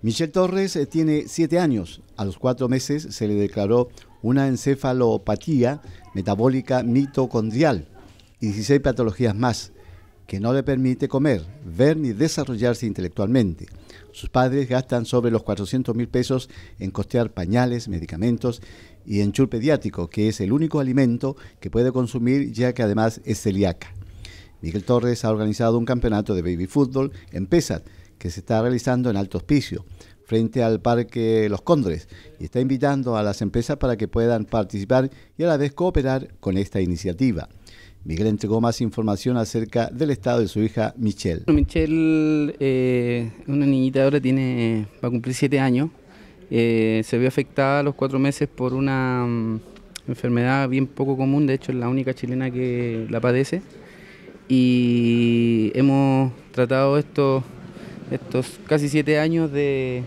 Michelle Torres eh, tiene siete años. A los cuatro meses se le declaró una encefalopatía metabólica mitocondrial y 16 patologías más que no le permite comer, ver ni desarrollarse intelectualmente. Sus padres gastan sobre los 400 mil pesos en costear pañales, medicamentos y enchul pediátrico, que es el único alimento que puede consumir ya que además es celíaca. Miguel Torres ha organizado un campeonato de baby fútbol en Pesat que se está realizando en Alto Hospicio, frente al Parque Los Condres, y está invitando a las empresas para que puedan participar y a la vez cooperar con esta iniciativa. Miguel entregó más información acerca del estado de su hija Michelle. Michelle, eh, una niñita ahora tiene, va a cumplir siete años. Eh, se vio afectada a los cuatro meses por una mm, enfermedad bien poco común, de hecho es la única chilena que la padece. Y hemos tratado esto estos casi siete años de,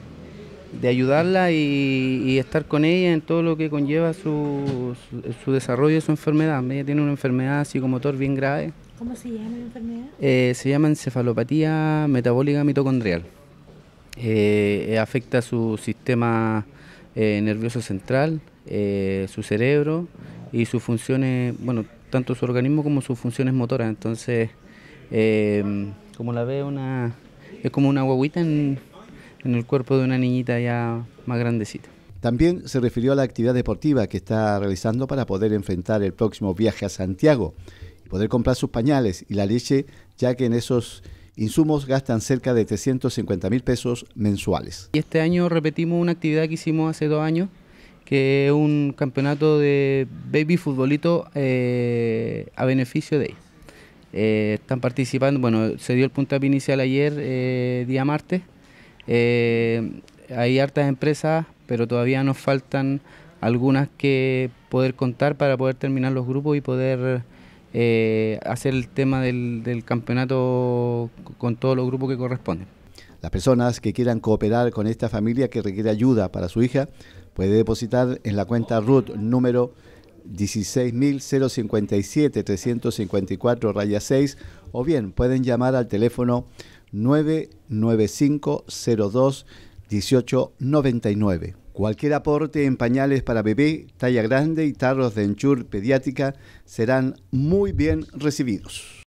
de ayudarla y, estar con ella en todo lo que conlleva su, su, desarrollo y su enfermedad. Ella tiene una enfermedad psicomotor bien grave. ¿Cómo se llama la enfermedad? Eh, se llama encefalopatía metabólica mitocondrial. Eh, afecta su sistema eh, nervioso central, eh, su cerebro y sus funciones, bueno, tanto su organismo como sus funciones motoras. Entonces, como la ve una es como una guaguita en, el cuerpo de una niñita ya más grandecita. También se refirió a la actividad deportiva que está realizando para poder enfrentar el próximo viaje a Santiago y poder comprar sus pañales y la leche, ya que en esos insumos gastan cerca de 350 mil pesos mensuales. Y este año repetimos una actividad que hicimos hace dos años, que es un campeonato de baby futbolito eh, a beneficio de ellos. Eh, están participando, bueno, se dio el puntapié inicial ayer, eh, día martes. Eh, hay hartas empresas, pero todavía nos faltan algunas que poder contar para poder terminar los grupos y poder hacer el tema del, del campeonato con todos los grupos que corresponden. Las personas que quieran cooperar con esta familia que requiere ayuda para su hija puede depositar en la cuenta RUT número 16.057-354-6 o bien pueden llamar al teléfono 99502 1899 Cualquier aporte en pañales para bebé, talla grande y tarros de enchur pediátrica serán muy bien recibidos.